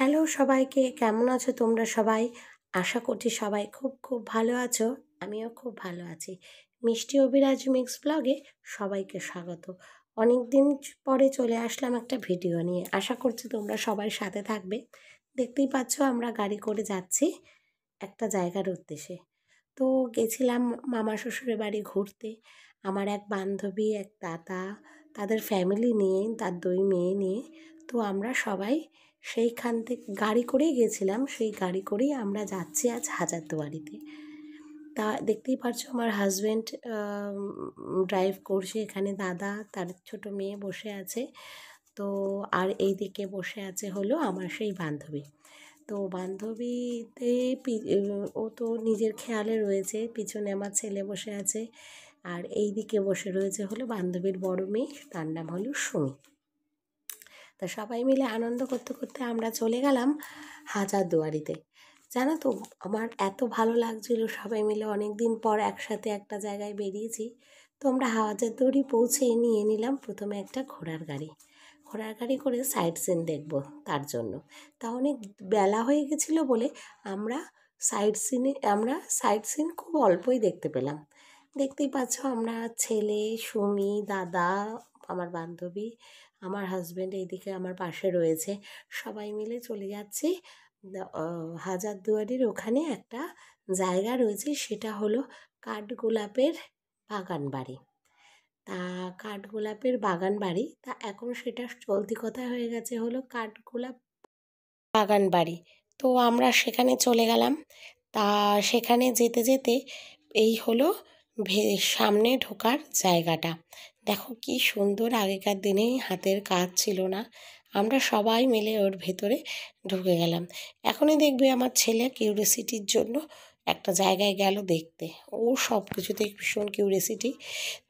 hello সবাইকে কেমন আছো তোমরা সবাই আশা করছি সবাই খুব খুব ভালো আছো আমিও খুব ভালো আছি মিষ্টি অভিরাজ মিক্স ব্লগে সবাইকে স্বাগত অনেক দিন পরে চলে আসলাম একটা ভিডিও নিয়ে আশা করছি তোমরা সবাই সাথে থাকবে দেখতেই পাচ্ছ আমরা গাড়ি করে যাচ্ছি একটা জায়গার উদ্দেশ্যে তো গেছিলাম মামা শ্বশুরের বাড়ি ঘুরতে আমার এক বান্ধবী এক দাদা তাদের ফ্যামিলি নিয়ে তার দুই মেয়ে নিয়ে তো আমরা সবাই সেইখান থেকে গাড়ি করেই গেছিলাম সেই গাড়ি করেই আমরা যাচ্ছি আজ হাজারদুয়ারিতে তা দেখতেই পারছো আমার হাজব্যান্ড ড্রাইভ করছে এখানে দাদা তার ছোট মেয়ে বসে আছে তো আর এই দিকে বসে আছে হলো আমার সেই বান্ধবী তো বান্ধবীতে ও তো নিজের খেয়ালে রয়েছে পিছনে আমার ছেলে বসে আছে আর এই দিকে বসে রয়েছে হলো বান্ধবীর বড় মেয়ে তার নাম হলো সুমি তো সবাই মিলে আনন্দ করতে করতে আমরা চলে গেলাম হাজার দুয়ারিতে জানো তো আমার এত ভালো লাগছিল সবাই মিলে অনেক দিন পর একসাথে একটা জায়গায় বেরিয়েছি তো আমরা হাজার দুয়ারি পৌঁছে নিয়ে নিলাম প্রথমে একটা ঘোড়ার গাড়ি ঘোড়ার গাড়ি করে সাইট সিন দেখব তার জন্য তা অনেক বেলা হয়ে গেছিলো বলে আমরা সাইট সিনে আমরা সাইট সিন খুব অল্পই দেখতে পেলাম দেখতেই পাচ্ছ আমরা ছেলে সুমি দাদা আমার বান্ধবী আমার হাজব্যান্ড এইদিকে আমার পাশে রয়েছে সবাই মিলে চলে যাচ্ছি হাজারদুয়ারির ওখানে একটা জায়গা রয়েছে সেটা হলো কাঠগোলাপের বাগান বাড়ি তা কাঠগোলাপের বাগান বাড়ি তা এখন সেটা চলতি কথা হয়ে গেছে হলো কাঠগোলাপ বাগান বাড়ি তো আমরা সেখানে চলে গেলাম তা সেখানে যেতে যেতে এই হলো সামনে ঢোকার জায়গাটা দেখো কি সুন্দর আগেকার দিনে হাতের কাজ ছিল না আমরা সবাই মিলে ওর ভেতরে ঢুকে গেলাম এখনই দেখবে আমার ছেলে কিউরিসিটির জন্য একটা জায়গায় গেল দেখতে ও সব কিছুতে ভীষণ কিউরিয়াসিটি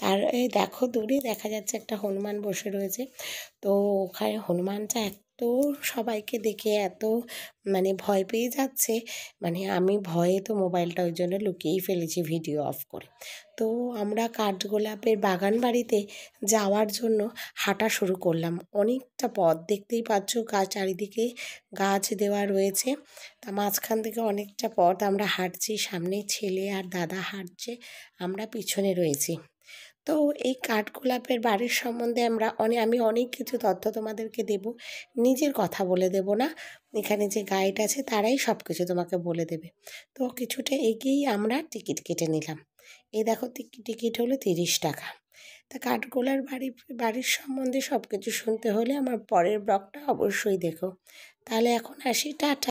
তার দেখো দূরে দেখা যাচ্ছে একটা হনুমান বসে রয়েছে তো ওখানে হনুমানটা এক এত সবাইকে দেখে এত মানে ভয় পেয়ে যাচ্ছে মানে আমি ভয়ে তো মোবাইলটা ওই জন্য লুকিয়েই ফেলেছি ভিডিও অফ করে তো আমরা কাঠগোলাপের বাগান বাড়িতে যাওয়ার জন্য হাঁটা শুরু করলাম অনেকটা পথ দেখতেই পাচ্ছ গাছ চারিদিকে গাছ দেওয়া রয়েছে তা মাঝখান থেকে অনেকটা পথ আমরা হাঁটছি সামনে ছেলে আর দাদা হাঁটছে আমরা পিছনে রয়েছি তো এই কাঠগোলাপের বাড়ির সম্বন্ধে আমরা অনেক আমি অনেক কিছু তথ্য তোমাদেরকে দেব নিজের কথা বলে দেব না এখানে যে গাইড আছে তারাই সব কিছু তোমাকে বলে দেবে তো কিছুটা এগিয়েই আমরা টিকিট কেটে নিলাম এই দেখো টিকিট হলো তিরিশ টাকা তা কাঠগোলার বাড়ি বাড়ির সম্বন্ধে সব কিছু শুনতে হলে আমার পরের ব্লগটা অবশ্যই দেখো তাহলে এখন আসি টাটা